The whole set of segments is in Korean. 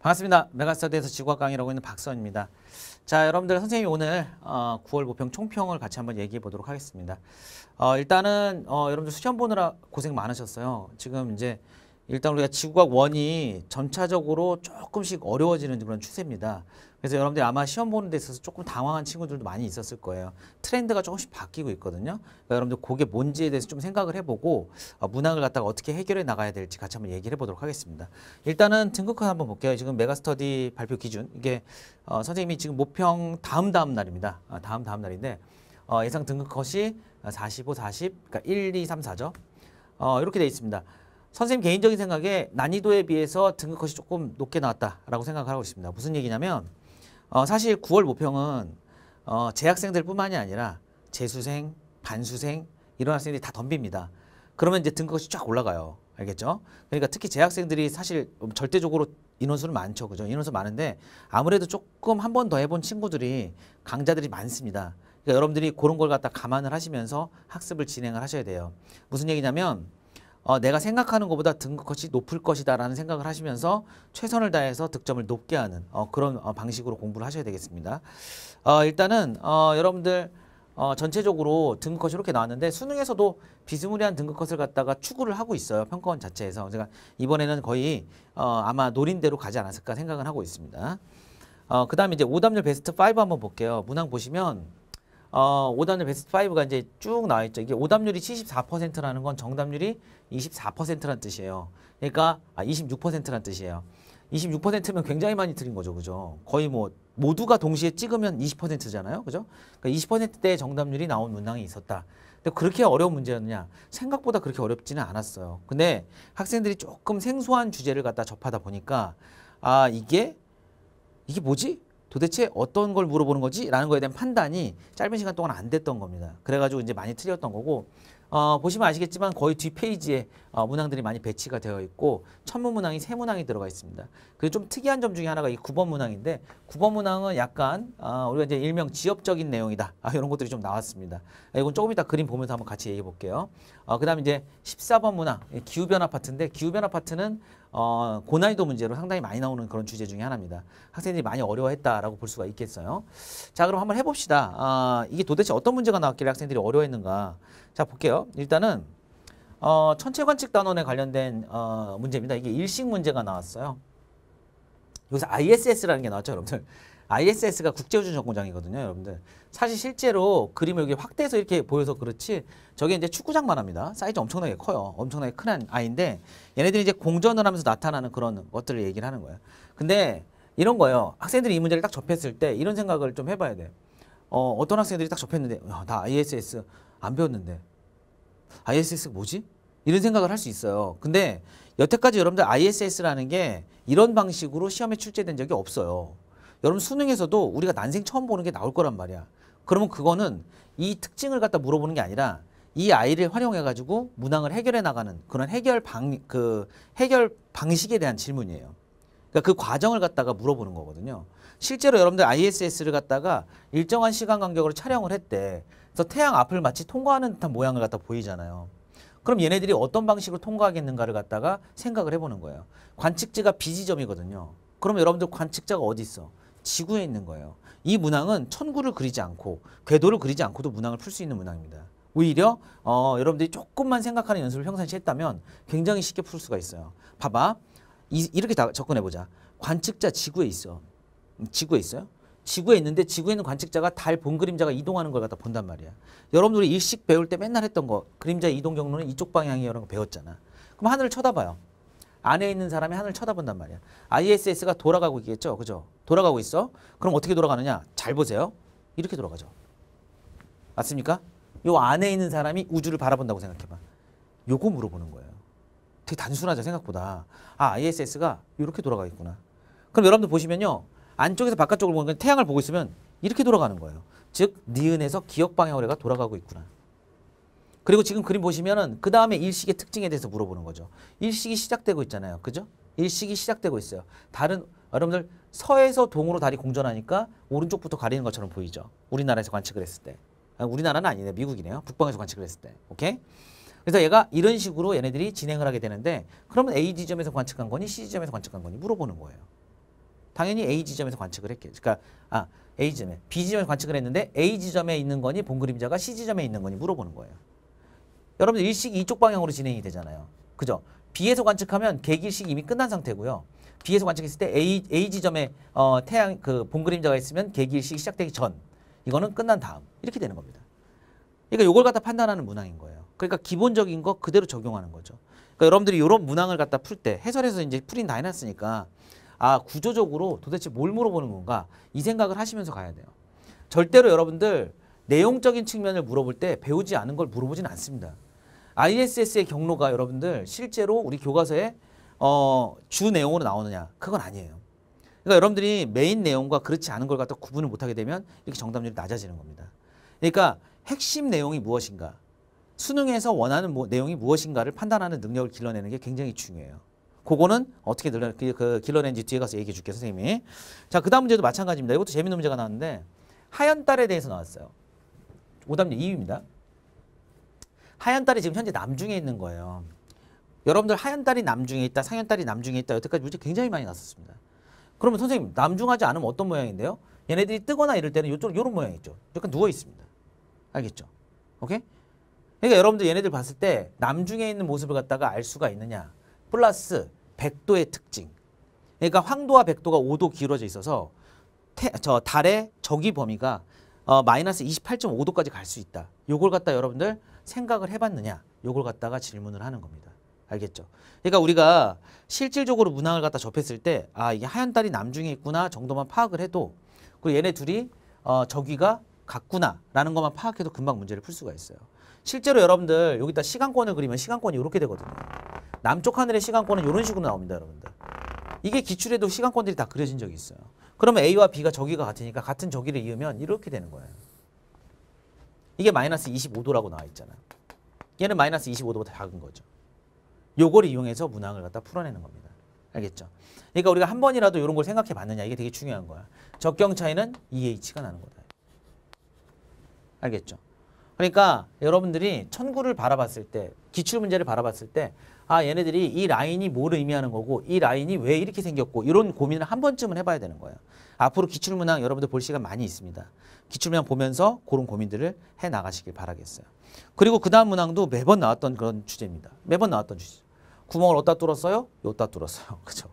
반갑습니다. 메가스터디에서 지구학 강의라고 있는 박선입니다. 자, 여러분들 선생님이 오늘 어, 9월 모평 총평을 같이 한번 얘기해 보도록 하겠습니다. 어, 일단은 어, 여러분들 수련 보느라 고생 많으셨어요. 지금 이제 일단 우리가 지구과학 원이 점차적으로 조금씩 어려워지는 그런 추세입니다. 그래서 여러분들이 아마 시험 보는 데 있어서 조금 당황한 친구들도 많이 있었을 거예요. 트렌드가 조금씩 바뀌고 있거든요. 그러니까 여러분들 그게 뭔지에 대해서 좀 생각을 해보고 아, 문항을 갖다가 어떻게 해결해 나가야 될지 같이 한번 얘기를 해보도록 하겠습니다. 일단은 등급컷 한번 볼게요. 지금 메가스터디 발표 기준 이게 어, 선생님이 지금 모평 다음 다음 날입니다. 아, 다음 다음 날인데 어, 예상 등급컷이 45, 40, 그러니까 1, 2, 3, 4죠. 어, 이렇게 돼 있습니다. 선생님 개인적인 생각에 난이도에 비해서 등급컷이 조금 높게 나왔다라고 생각하고 있습니다. 무슨 얘기냐면 어, 사실 9월 모평은 어, 재학생들뿐만이 아니라 재수생, 반수생 이런 학생들이 다 덤빕니다. 그러면 이제 등급이 쫙 올라가요. 알겠죠? 그러니까 특히 재학생들이 사실 절대적으로 인원수는 많죠. 그죠? 인원수 많은데 아무래도 조금 한 번 더 해본 친구들이 강자들이 많습니다. 그러니까 여러분들이 그런 걸 갖다 감안을 하시면서 학습을 진행을 하셔야 돼요. 무슨 얘기냐면 어, 내가 생각하는 것보다 등급컷이 높을 것이다라는 생각을 하시면서 최선을 다해서 득점을 높게 하는 어, 그런 어, 방식으로 공부를 하셔야 되겠습니다. 어, 일단은 어, 여러분들 어, 전체적으로 등급컷이 이렇게 나왔는데 수능에서도 비스무리한 등급컷을 갖다가 추구를 하고 있어요. 평가원 자체에서. 제가 이번에는 거의 어, 아마 노린대로 가지 않았을까 생각을 하고 있습니다. 어, 그 다음에 이제 오답률 베스트 5 한번 볼게요. 문항 보시면 어, 오답률 베스트 5가 이제 쭉 나와 있죠. 이게 오답률이 74%라는 건 정답률이 2 4라는 뜻이에요. 그러니까 아, 2 6라는 뜻이에요. 26%면 굉장히 많이 틀린 거죠. 그죠? 거의 뭐 모두가 동시에 찍으면 20%잖아요. 그죠? 그러니까 2 0대 정답률이 나온 문항이 있었다. 근데 그렇게 어려운 문제였느냐? 생각보다 그렇게 어렵지는 않았어요. 근데 학생들이 조금 생소한 주제를 갖다 접하다 보니까 아, 이게 이게 뭐지? 도대체 어떤 걸 물어보는 거지? 라는 거에 대한 판단이 짧은 시간 동안 안 됐던 겁니다. 그래가지고 이제 많이 틀렸던 거고 어, 보시면 아시겠지만 거의 뒷페이지에 어, 문항들이 많이 배치가 되어 있고 천문 문항이 세 문항이 들어가 있습니다. 그리고 좀 특이한 점 중에 하나가 이 9번 문항인데 9번 문항은 약간 어, 우리가 이제 일명 지역적인 내용이다. 아, 이런 것들이 좀 나왔습니다. 아, 이건 조금 이따 그림 보면서 한번 같이 얘기해 볼게요. 어, 그 다음에 이제 14번 문항 기후변화 파트인데 기후변화 파트는 어, 고난이도 문제로 상당히 많이 나오는 그런 주제 중에 하나입니다. 학생들이 많이 어려워했다라고 볼 수가 있겠어요. 자, 그럼 한번 해봅시다. 아, 이게 도대체 어떤 문제가 나왔길래 학생들이 어려워했는가. 자, 볼게요. 일단은 어, 천체 관측 단원에 관련된 어, 문제입니다. 이게 일식 문제가 나왔어요. 여기서 ISS라는 게 나왔죠, 여러분들. ISS가 국제우주 정거장이거든요, 여러분들. 사실 실제로 그림을 여기 확대해서 이렇게 보여서 그렇지 저게 이제 축구장만 합니다. 사이즈 엄청나게 커요. 엄청나게 큰 아이인데 얘네들이 이제 공전을 하면서 나타나는 그런 것들을 얘기를 하는 거예요. 근데 이런 거예요. 학생들이 이 문제를 딱 접했을 때 이런 생각을 좀 해봐야 돼. 어, 어떤 학생들이 딱 접했는데 야, 나 ISS 안 배웠는데 ISS 뭐지? 이런 생각을 할 수 있어요. 근데 여태까지 여러분들 ISS라는 게 이런 방식으로 시험에 출제된 적이 없어요. 여러분 수능에서도 우리가 난생 처음 보는 게 나올 거란 말이야. 그러면 그거는 이 특징을 갖다 물어보는 게 아니라 이 아이를 활용해 가지고 문항을 해결해 나가는 그런 해결 방 그 해결 방식에 대한 질문이에요. 그러니까 그 과정을 갖다가 물어보는 거거든요. 실제로 여러분들 ISS를 갖다가 일정한 시간 간격으로 촬영을 했대. 그래서 태양 앞을 마치 통과하는 듯한 모양을 갖다 보이잖아요. 그럼 얘네들이 어떤 방식으로 통과하겠는가를 갖다가 생각을 해보는 거예요. 관측지가 비지점이거든요. 그럼 여러분들 관측자가 어디 있어? 지구에 있는 거예요. 이 문항은 천구를 그리지 않고 궤도를 그리지 않고도 문항을 풀 수 있는 문항입니다. 오히려 어, 여러분들이 조금만 생각하는 연습을 평상시 했다면 굉장히 쉽게 풀 수가 있어요. 봐봐. 이, 렇게 접근해보자. 관측자 지구에 있어. 음, 지구에 있어요? 지구에 있는데 지구에 있는 관측자가 달 본 그림자가 이동하는 걸 갖다 본단 말이야. 여러분들이 일식 배울 때 맨날 했던 거 그림자 이동 경로는 이쪽 방향이라고 배웠잖아. 그럼 하늘을 쳐다봐요. 안에 있는 사람이 하늘을 쳐다본단 말이야. ISS가 돌아가고 있겠죠. 그죠? 돌아가고 있어. 그럼 어떻게 돌아가느냐? 잘 보세요. 이렇게 돌아가죠. 맞습니까? 요 안에 있는 사람이 우주를 바라본다고 생각해봐. 요거 물어보는 거예요. 되게 단순하죠. 생각보다. 아, ISS가 이렇게 돌아가겠구나. 그럼 여러분들 보시면요. 안쪽에서 바깥쪽을 보면 태양을 보고 있으면 이렇게 돌아가는 거예요. 즉, 니은에서 기억 방향으로 돌아가고 있구나. 그리고 지금 그림 보시면은 그 다음에 일식의 특징에 대해서 물어보는 거죠. 일식이 시작되고 있잖아요. 그죠? 일식이 시작되고 있어요. 다른 여러분들 서에서 동으로 다리 공전하니까 오른쪽부터 가리는 것처럼 보이죠. 우리나라에서 관측을 했을 때. 아, 우리나라는 아니네. 미국이네요. 북방에서 관측을 했을 때. 오케이? 그래서 얘가 이런 식으로 얘네들이 진행을 하게 되는데 그러면 A 지점에서 관측한 거니 C 지점에서 관측한 거니 물어보는 거예요. 당연히 A 지점에서 관측을 했겠죠. 그러니까 아 A 지점에 B 지점에서 관측을 했는데 A 지점에 있는 거니 본 그림자가 C 지점에 있는 거니 물어보는 거예요. 여러분들 일식 이쪽 방향으로 진행이 되잖아요. 그죠? B에서 관측하면 계기식이 미 끝난 상태고요. B에서 관측했을 때 A, A 지점에 어, 태양 그 봉그림자가 있으면 계기일식이 시작되기 전 이거는 끝난 다음 이렇게 되는 겁니다. 그러니까 이걸 갖다 판단하는 문항인 거예요. 그러니까 기본적인 거 그대로 적용하는 거죠. 그러니까 여러분들이 이런 문항을 갖다 풀 때 해설에서 이제 풀이다 해놨으니까 아 구조적으로 도대체 뭘 물어보는 건가 이 생각을 하시면서 가야 돼요. 절대로 여러분들 내용적인 측면을 물어볼 때 배우지 않은 걸 물어보진 않습니다. ISS의 경로가 여러분들 실제로 우리 교과서에 어, 주 내용으로 나오느냐 그건 아니에요. 그러니까 여러분들이 메인 내용과 그렇지 않은 걸 갖다 구분을 못하게 되면 이렇게 정답률이 낮아지는 겁니다. 그러니까 핵심 내용이 무엇인가 수능에서 원하는 뭐, 내용이 무엇인가를 판단하는 능력을 길러내는 게 굉장히 중요해요. 그거는 어떻게 늘려, 그, 그 길러낸지 뒤에 가서 얘기해 줄게요. 선생님이. 자, 그 다음 문제도 마찬가지입니다. 이것도 재밌는 문제가 나왔는데 하얀 딸에 대해서 나왔어요. 오답률 2위입니다. 하얀 딸이 지금 현재 남중에 있는 거예요. 여러분들 하얀 딸이 남중에 있다, 상현 딸이 남중에 있다 여태까지 문제 굉장히 많이 나섰습니다 그러면 선생님 남중하지 않으면 어떤 모양인데요? 얘네들이 뜨거나 이럴 때는 요쪽 요런 모양 있죠. 약간 누워 있습니다. 알겠죠? 오케이? 그러니까 여러분들 얘네들 봤을 때 남중에 있는 모습을 갖다가 알 수가 있느냐? 플러스 백도의 특징. 그러니까 황도와 백도가 5도 기울어져 있어서 태, 저 달의 저기 범위가 어, 마이너스 28.5도까지 갈 수 있다. 요걸 갖다 여러분들 생각을 해봤느냐 요걸 갖다가 질문을 하는 겁니다. 알겠죠? 그러니까 우리가 실질적으로 문항을 갖다 접했을 때 아 이게 하얀 딸이 남중에 있구나 정도만 파악을 해도 그리고 얘네 둘이 어, 저기가 같구나라는 것만 파악해도 금방 문제를 풀 수가 있어요. 실제로 여러분들 여기다 시간권을 그리면 시간권이 이렇게 되거든요. 남쪽 하늘의 시간권은 이런 식으로 나옵니다. 여러분들. 이게 기출에도 시간권들이 다 그려진 적이 있어요. 그러면 A와 B가 저기가 같으니까 같은 저기를 이으면 이렇게 되는 거예요. 이게 마이너스 25도라고 나와 있잖아요. 얘는 마이너스 25도보다 작은 거죠. 요걸 이용해서 문항을 갖다 풀어내는 겁니다. 알겠죠? 그러니까 우리가 한 번이라도 이런 걸 생각해 봤느냐 이게 되게 중요한 거야. 적경 차이는 EH가 나는 거다. 알겠죠? 그러니까 여러분들이 천구를 바라봤을 때 기출 문제를 바라봤을 때 아, 얘네들이 이 라인이 뭘 의미하는 거고 이 라인이 왜 이렇게 생겼고 이런 고민을 한 번쯤은 해봐야 되는 거예요. 앞으로 기출문항 여러분들 볼 시간 많이 있습니다. 기출문항 보면서 그런 고민들을 해 나가시길 바라겠어요. 그리고 그 다음 문항도 매번 나왔던 그런 주제입니다. 매번 나왔던 주제. 구멍을 어디다 뚫었어요? 요따 뚫었어요. 그죠?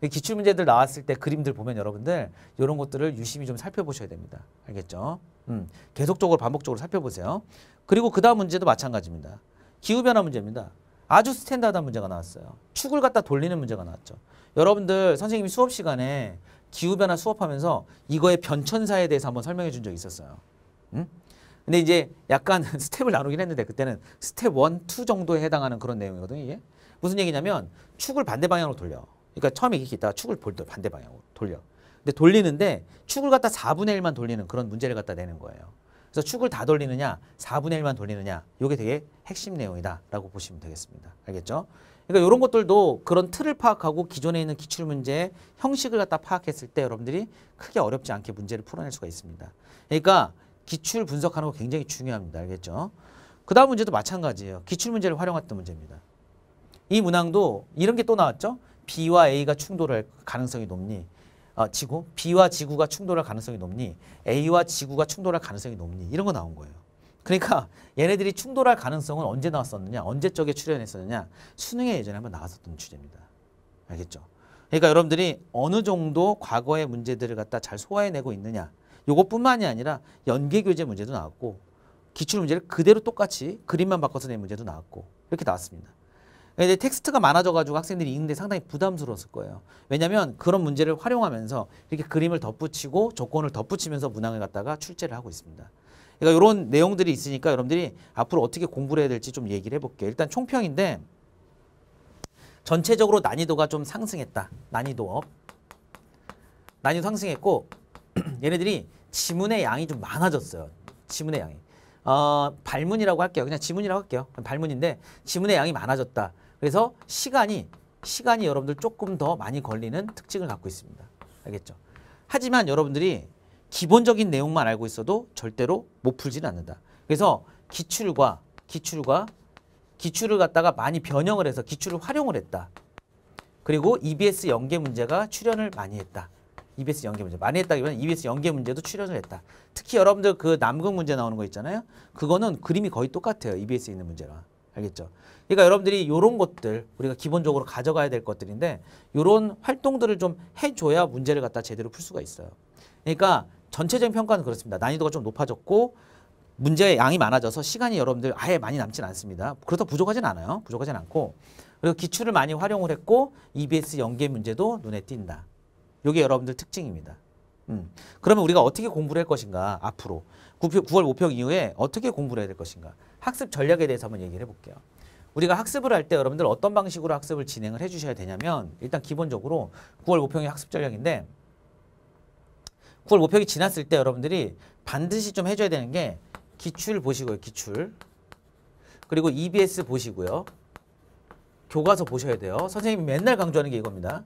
그 기출문제들 나왔을 때 그림들 보면 여러분들 이런 것들을 유심히 좀 살펴보셔야 됩니다. 알겠죠? 음, 계속적으로 반복적으로 살펴보세요. 그리고 그 다음 문제도 마찬가지입니다. 기후변화 문제입니다. 아주 스탠다드한 문제가 나왔어요. 축을 갖다 돌리는 문제가 나왔죠. 여러분들 선생님이 수업 시간에 기후변화 수업하면서 이거의 변천사에 대해서 한번 설명해 준 적이 있었어요. 응? 근데 이제 약간 스텝을 나누긴 했는데 그때는 스텝 1, 2 정도에 해당하는 그런 내용이거든요. 이게. 무슨 얘기냐면 축을 반대 방향으로 돌려. 그러니까 처음에 이렇게 있다가 축을 볼때 반대 방향으로 돌려. 근데 돌리는데 축을 갖다 4분의 1만 돌리는 그런 문제를 갖다 내는 거예요. 그래서 축을 다 돌리느냐 4분의 1만 돌리느냐 이게 되게 핵심 내용이다라고 보시면 되겠습니다. 알겠죠? 그러니까 이런 것들도 그런 틀을 파악하고 기존에 있는 기출문제의 형식을 갖다 파악했을 때 여러분들이 크게 어렵지 않게 문제를 풀어낼 수가 있습니다. 그러니까 기출 분석하는 거 굉장히 중요합니다. 알겠죠? 그 다음 문제도 마찬가지예요. 기출문제를 활용했던 문제입니다. 이 문항도 이런 게 또 나왔죠? B와 A가 충돌할 가능성이 높니? 어, 지구, B와 지구가 충돌할 가능성이 높니? A와 지구가 충돌할 가능성이 높니? 이런 거 나온 거예요. 그러니까 얘네들이 충돌할 가능성은 언제 나왔었느냐? 언제 쪽에 출연했었느냐? 수능에 예전에 한번 나왔었던 주제입니다. 알겠죠? 그러니까 여러분들이 어느 정도 과거의 문제들을 갖다 잘 소화해내고 있느냐 요것뿐만이 아니라 연계교재 문제도 나왔고 기출문제를 그대로 똑같이 그림만 바꿔서 낸 문제도 나왔고 이렇게 나왔습니다. 근데 그러니까 텍스트가 많아져가지고 학생들이 읽는데 상당히 부담스러웠을 거예요. 왜냐하면 그런 문제를 활용하면서 이렇게 그림을 덧붙이고 조건을 덧붙이면서 문항을 갖다가 출제를 하고 있습니다. 그러니까 이런 내용들이 있으니까 여러분들이 앞으로 어떻게 공부를 해야 될지 좀 얘기를 해볼게요. 일단 총평인데 전체적으로 난이도가 좀 상승했다. 난이도 업. 난이도 상승했고 얘네들이 지문의 양이 좀 많아졌어요. 지문의 양이. 어, 발문이라고 할게요. 그냥 지문이라고 할게요. 발문인데 지문의 양이 많아졌다. 그래서 시간이 시간이 여러분들 조금 더 많이 걸리는 특징을 갖고 있습니다. 알겠죠? 하지만 여러분들이 기본적인 내용만 알고 있어도 절대로 못 풀지는 않는다. 그래서 기출과 기출과 기출을 갖다가 많이 변형을 해서 기출을 활용을 했다. 그리고 EBS 연계 문제가 출연을 많이 했다. EBS 연계 문제 많이 했다기보다는 EBS 연계 문제도 출연을 했다. 특히 여러분들 그 남극 문제 나오는 거 있잖아요. 그거는 그림이 거의 똑같아요. EBS에 있는 문제랑. 알겠죠? 그러니까 여러분들이 이런 것들 우리가 기본적으로 가져가야 될 것들인데 이런 활동들을 좀 해줘야 문제를 갖다 제대로 풀 수가 있어요. 그러니까 전체적인 평가는 그렇습니다. 난이도가 좀 높아졌고 문제의 양이 많아져서 시간이 여러분들 아예 많이 남진 않습니다. 그래서 부족하진 않아요. 부족하진 않고 그리고 기출을 많이 활용을 했고 EBS 연계 문제도 눈에 띈다. 이게 여러분들 특징입니다. 음. 그러면 우리가 어떻게 공부를 할 것인가 앞으로 9월 모평 이후에 어떻게 공부를 해야 될 것인가. 학습 전략에 대해서 한번 얘기를 해볼게요. 우리가 학습을 할 때 여러분들 어떤 방식으로 학습을 진행을 해주셔야 되냐면 일단 기본적으로 9월 모평이 학습 전략인데 9월 모평이 지났을 때 여러분들이 반드시 좀 해줘야 되는 게 기출 보시고요. 기출. 그리고 EBS 보시고요. 교과서 보셔야 돼요. 선생님이 맨날 강조하는 게 이겁니다.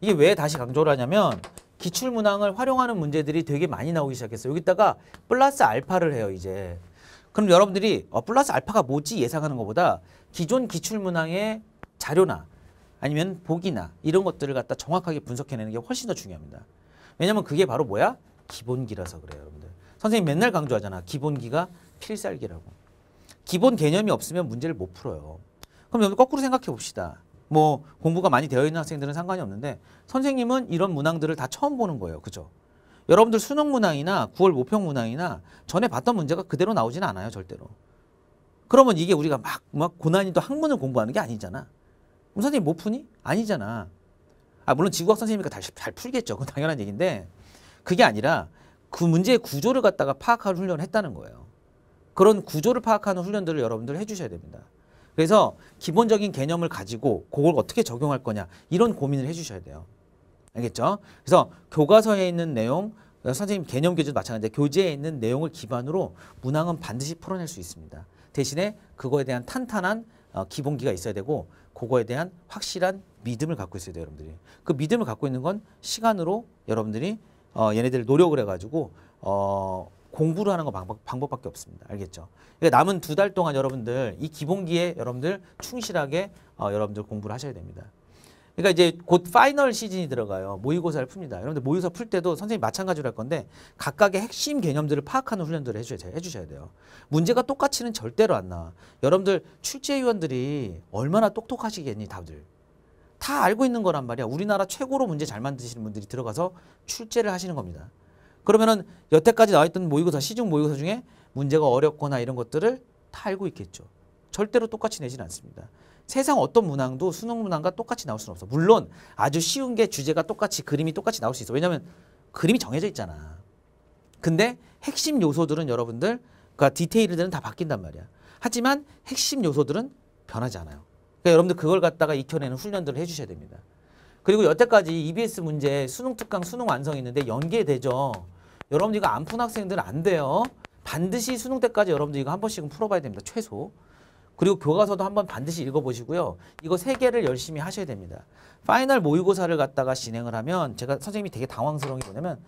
이게 왜 다시 강조를 하냐면 기출문항을 활용하는 문제들이 되게 많이 나오기 시작했어요. 여기다가 플러스 알파를 해요, 이제. 그럼 여러분들이 어, 플러스 알파가 뭐지 예상하는 것보다 기존 기출문항의 자료나 아니면 보기나 이런 것들을 갖다 정확하게 분석해내는 게 훨씬 더 중요합니다. 왜냐면 하 그게 바로 뭐야? 기본기라서 그래요, 여러분들. 선생님 맨날 강조하잖아. 기본기가 필살기라고. 기본 개념이 없으면 문제를 못 풀어요. 그럼 여러분 거꾸로 생각해 봅시다. 뭐 공부가 많이 되어 있는 학생들은 상관이 없는데 선생님은 이런 문항들을 다 처음 보는 거예요. 그죠? 여러분들 수능 문항이나 9월 모평 문항이나 전에 봤던 문제가 그대로 나오진 않아요. 절대로. 그러면 이게 우리가 막, 막 고난이도 학문을 공부하는 게 아니잖아. 그럼 선생님 못 뭐 푸니? 아니잖아. 아, 물론 지구학 선생님이 다시 잘, 잘 풀겠죠. 그건 당연한 얘기인데 그게 아니라 그 문제의 구조를 갖다가 파악하 훈련을 했다는 거예요. 그런 구조를 파악하는 훈련들을 여러분들 해주셔야 됩니다. 그래서 기본적인 개념을 가지고 그걸 어떻게 적용할 거냐 이런 고민을 해주셔야 돼요. 알겠죠? 그래서 교과서에 있는 내용, 선생님 개념 교재도 마찬가지인데 교재에 있는 내용을 기반으로 문항은 반드시 풀어낼 수 있습니다. 대신에 그거에 대한 탄탄한 어, 기본기가 있어야 되고 그거에 대한 확실한 믿음을 갖고 있어야 돼요. 여러분들이. 그 믿음을 갖고 있는 건 시간으로 여러분들이 어, 얘네들 노력을 해가지고 어, 공부를 하는 거 방법, 방법밖에 없습니다. 알겠죠? 그러니까 남은 두 달 동안 여러분들 이 기본기에 여러분들 충실하게 어, 여러분들 공부를 하셔야 됩니다. 그러니까 이제 곧 파이널 시즌이 들어가요. 모의고사를 풉니다. 여러분들 모의고사 풀 때도 선생님 마찬가지로 할 건데 각각의 핵심 개념들을 파악하는 훈련들을 해주셔야, 해주셔야 돼요. 문제가 똑같이는 절대로 안 나와. 여러분들 출제위원들이 얼마나 똑똑하시겠니 다들. 다 알고 있는 거란 말이야. 우리나라 최고로 문제 잘 만드시는 분들이 들어가서 출제를 하시는 겁니다. 그러면은 여태까지 나와있던 모의고사, 시중 모의고사 중에 문제가 어렵거나 이런 것들을 다 알고 있겠죠. 절대로 똑같이 내지는 않습니다. 세상 어떤 문항도 수능 문항과 똑같이 나올 수는 없어. 물론 아주 쉬운 게 주제가 똑같이 그림이 똑같이 나올 수 있어. 왜냐하면 그림이 정해져 있잖아. 근데 핵심 요소들은 여러분들 그러니까 디테일들은 다 바뀐단 말이야. 하지만 핵심 요소들은 변하지 않아요. 그러니까 여러분들 그걸 갖다가 익혀내는 훈련들을 해주셔야 됩니다. 그리고 여태까지 EBS 문제 수능 특강 수능 완성했는데 연계 되죠 여러분들 이거 안 푼 학생들 안 돼요. 반드시 수능 때까지 여러분들 이거 한 번씩은 풀어봐야 됩니다. 최소. 그리고 교과서도 한번 반드시 읽어보시고요. 이거 세 개를 열심히 하셔야 됩니다. 파이널 모의고사를 갖다가 진행을 하면 제가 선생님이 되게 당황스러운 게 뭐냐면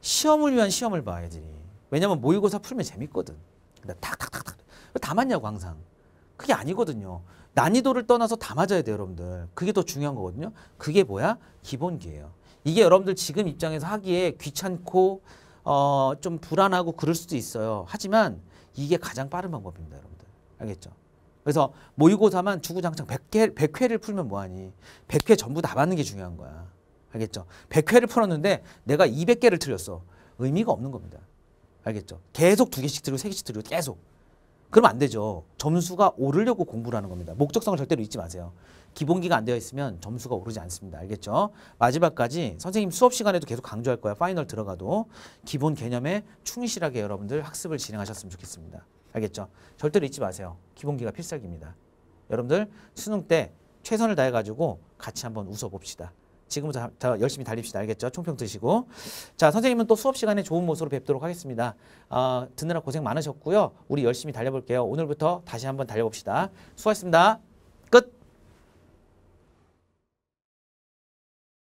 시험을 위한 시험을 봐 애들이. 왜냐면 모의고사 풀면 재밌거든. 탁탁탁탁 다 맞냐고 항상. 그게 아니거든요. 난이도를 떠나서 다 맞아야 돼요 여러분들. 그게 더 중요한 거거든요. 그게 뭐야? 기본기예요. 이게 여러분들 지금 입장에서 하기에 귀찮고 어, 좀 불안하고 그럴 수도 있어요. 하지만 이게 가장 빠른 방법입니다. 여러분들. 알겠죠? 그래서 모의고사만 주구장창 100회, 100회를 풀면 뭐하니 100회 전부 다 받는 게 중요한 거야. 알겠죠? 100회를 풀었는데 내가 200개를 틀렸어. 의미가 없는 겁니다. 알겠죠? 계속 두 개씩 틀리고 세 개씩 틀리고 계속. 그러면 안 되죠. 점수가 오르려고 공부를 하는 겁니다. 목적성을 절대로 잊지 마세요. 기본기가 안 되어 있으면 점수가 오르지 않습니다. 알겠죠? 마지막까지 선생님 수업 시간에도 계속 강조할 거야. 파이널 들어가도 기본 개념에 충실하게 여러분들 학습을 진행하셨으면 좋겠습니다. 알겠죠? 절대로 잊지 마세요. 기본기가 필살기입니다. 여러분들 수능 때 최선을 다해가지고 같이 한번 웃어봅시다. 지금부터 다 열심히 달립시다. 알겠죠? 총평 드시고. 자, 선생님은 또 수업 시간에 좋은 모습으로 뵙도록 하겠습니다. 아, 듣느라 고생 많으셨고요. 우리 열심히 달려볼게요. 오늘부터 다시 한번 달려봅시다. 수고하셨습니다.